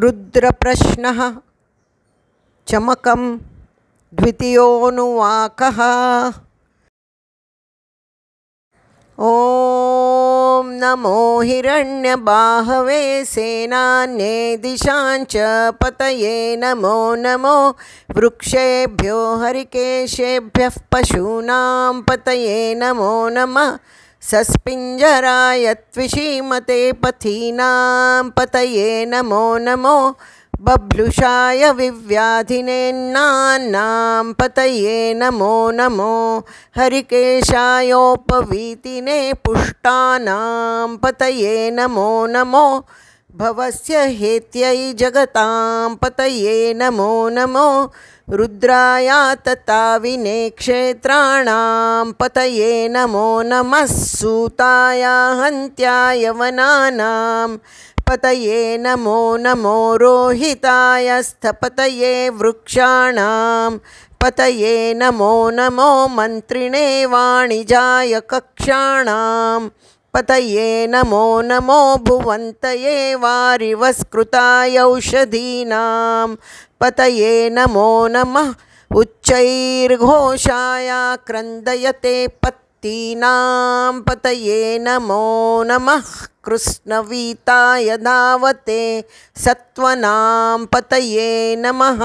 रुद्रप्रश्नः चमक द्वितीयोऽनुवाकः ओ नमो हिरण्यबाहवे सेनान्ये दिशाच पतए नमो नमो वृक्षेभ्यो हरिकेशेभ्यः पशूना पतए नमो नमः सस्पिञ्जराय त्विषीमते पथीनां पतये नमो नमो बभ्लुषाय विव्याधिनेन्नान्नां पतये नमो नमो हरिकेशायोपवीतिने पुष्टानां पतये नमो नमो भवस्य हेत्यै जगतां पतये नमो नमो रुद्राया तताविने क्षेत्राणां पतये नमो नमः सूताया हन्त्याय वनानां पतये नमो नमो रोहिताय स्थपतये वृक्षाणां पतये नमो नमो मन्त्रिणे वाणिजाय कक्षाणां पतये नमो नमो भुवन्तये वारिवस्कृताय औषधीनां पतये नमो नमः उच्चैर्घोषाया क्रन्दयते पत्तीनां पतये नमो नमः कृष्णवीताय धावते सत्त्वनां पतये नमः